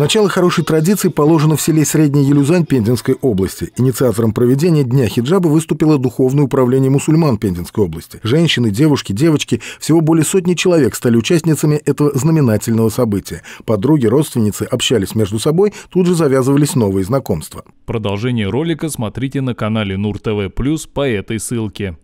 Начало хорошей традиции положено в селе Средняя Елюзань Пензенской области. Инициатором проведения Дня хиджаба выступило Духовное управление мусульман Пензенской области. Женщины, девушки, девочки, всего более сотни человек стали участницами этого знаменательного события. Подруги, родственницы общались между собой, тут же завязывались новые знакомства. Продолжение ролика смотрите на канале Нур ТВ Плюс по этой ссылке.